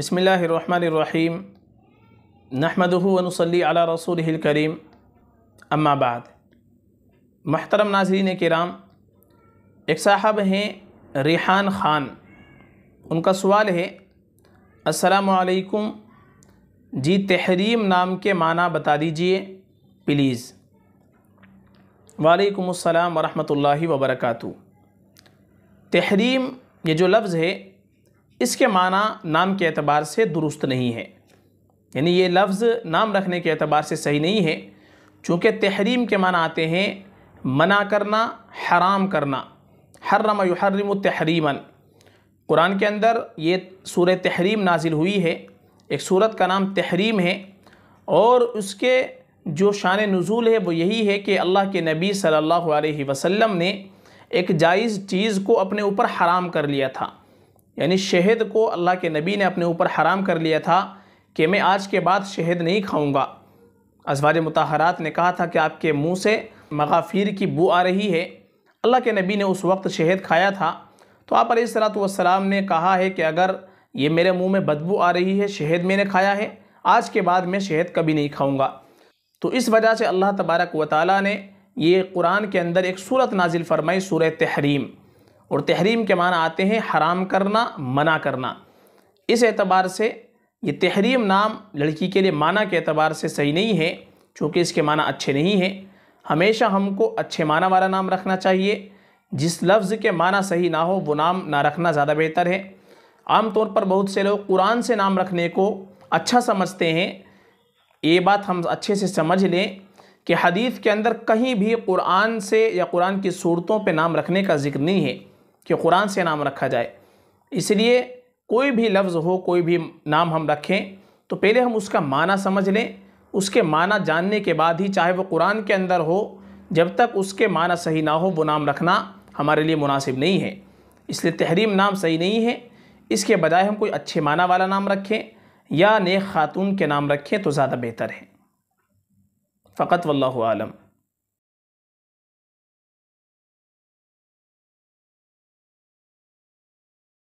बसमीम नहमदनसली अला रसूल करीम अम्माबाद महतरम नाजरीन कराम एक साहब हैं रिहान ख़ान उनका सवाल है असलकुम जी तहरीम नाम के माना बता दीजिए प्लीज़ वालेकुम अस्सलाम वरहमतुल्लाहि वबरकातु तहरीम ये जो लफ्ज़ है इसके माना नाम के अतबार से दुरुस्त नहीं है यानी ये लफ्ज़ नाम रखने के अतबार से सही नहीं है चूँकि तहरीम के माना आते हैं मना करना हराम करना हर्रम यहर्रम तहरीमन कुरान के अंदर ये सूर तहरीम नाजिल हुई है एक सूरत का नाम तहरीम है और उसके जो शान नज़ुल है वो यही है कि अल्लाह के नबी सल्लल्लाहु अलैहि वसल्लम ने एक जायज़ चीज़ को अपने ऊपर हराम कर लिया था यानी शहद को अल्लाह के नबी ने अपने ऊपर हराम कर लिया था कि मैं आज के बाद शहद नहीं खाऊंगा अजवाज मतहरात ने कहा था कि आपके मुंह से मगाफिर की बू आ रही है अल्लाह के नबी ने उस वक्त शहद खाया था तो आप सलाम ने कहा है कि अगर ये मेरे मुंह में बदबू आ रही है शहद मैंने खाया है आज के बाद मैं शहद कभी नहीं खाऊँगा तो इस वजह से अल्लाह तबारक व ताली ने ये कुरान के अंदर एक सूरत नाजिल फरमाई सूरत तहरीम और तहरीम के माना आते हैं हराम करना मना करना इस एतबार से ये तहरीम नाम लड़की के लिए माना के एतबार से सही नहीं है चूँकि इसके माना अच्छे नहीं हैं हमेशा हमको अच्छे माना वाला नाम रखना चाहिए जिस लफ्ज़ के माना सही ना हो वो नाम ना रखना ज़्यादा बेहतर है आम तौर पर बहुत से लोग कुरान से नाम रखने को अच्छा समझते हैं ये बात हम अच्छे से समझ लें कि हदीफ़ के अंदर कहीं भी कुरान से या कुरान की सूरतों पे नाम रखने का जिक्र नहीं है कि कुरान से नाम रखा जाए इसलिए कोई भी लफ्ज़ हो कोई भी नाम हम रखें तो पहले हम उसका माना समझ लें उसके माना जानने के बाद ही चाहे वो कुरान के अंदर हो जब तक उसके माना सही ना हो वो नाम रखना हमारे लिए मुनासिब नहीं है इसलिए तहरीम नाम सही नहीं है इसके बजाय हम कोई अच्छे माना वाला नाम रखें या नेक ख़ातून के नाम रखें तो ज़्यादा बेहतर है फ़कत वल्लम